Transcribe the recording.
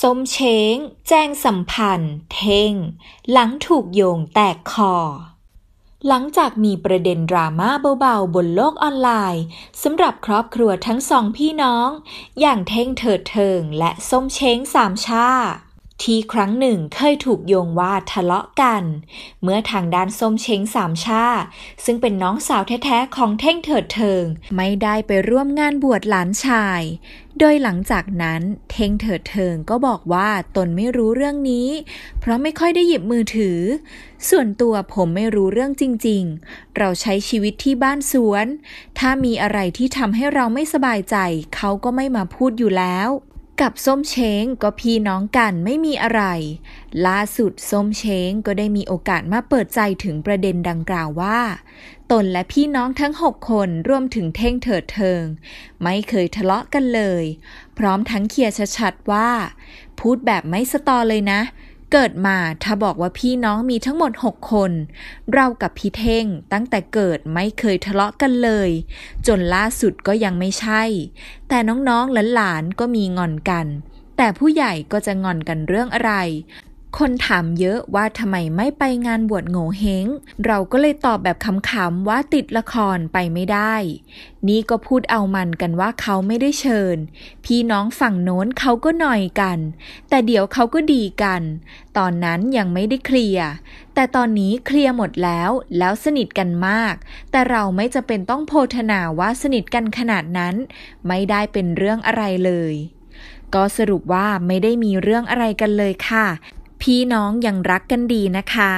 ส้มเช้ง แจ้งสัมพันธ์ เท่ง หลังถูกโยงแตกคอ หลังจากมีประเด็นดราม่าเบาๆ บนโลกออนไลน์สำหรับครอบครัวทั้งสองพี่น้อง อย่างเท่งเถิดเทิงและส้มเช้งสามชาที่ครั้งหนึ่งเคยถูกโยงว่าทะเลาะกัน เมื่อทางด้านส้มเช้งสามชา ซึ่งเป็นน้องสาวแท้ ๆ ของเท่งเถิดเทิง ไม่ได้ไปร่วมงานบวชหลานชาย โดยหลังจากนั้น เท่งเถิดเทิงก็บอกว่าตนไม่รู้เรื่องนี้ เพราะไม่ค่อยได้หยิบมือถือ ส่วนตัวผมไม่รู้เรื่องจริงๆ เราใช้ชีวิตที่บ้านสวน ถ้ามีอะไรที่ทำให้เราไม่สบายใจเขาก็ไม่มาพูดอยู่แล้วกับส้มเช้งก็พี่น้องกันไม่มีอะไรล่าสุด ส้มเช้งก็ได้มีโอกาสมาเปิดใจถึงประเด็นดังกล่าวว่า ตนและพี่น้องทั้งหกคนรวมถึงเท่งเถิดเทิง ไม่เคยทะเลาะกันเลย พร้อมทั้งเคลียร์ชัดๆว่า พูดแบบไม่สตอเลยนะเกิดมาถ้าบอกว่าพี่น้องมีทั้งหมด 6 คน เรากับพี่เท่งตั้งแต่เกิดไม่เคยทะเลาะกันเลย จนล่าสุดก็ยังไม่ใช่ แต่น้องๆหลานๆก็มีงอนกัน แต่ผู้ใหญ่ก็จะงอนกันเรื่องอะไรคนถามเยอะว่าทำไมไม่ไปงานบวชโง่เฮงเราก็เลยตอบแบบคำๆว่าติดละครไปไม่ได้ นี่ก็พูดเอามันกันว่าเขาไม่ได้เชิญ พี่น้องฝั่งโน้นเขาก็หน่อยกัน แต่เดี๋ยวเขาก็ดีกัน ตอนนั้นยังไม่ได้เคลียร์ แต่ตอนนี้เคลียร์หมดแล้ว แล้วสนิทกันมาก แต่เราไม่จะเป็นต้องโพธนาว่าสนิทกันขนาดนั้น ไม่ได้เป็นเรื่องอะไรเลย ก็สรุปว่าไม่ได้มีเรื่องอะไรกันเลยค่ะพี่น้องยังรักกันดีนะคะ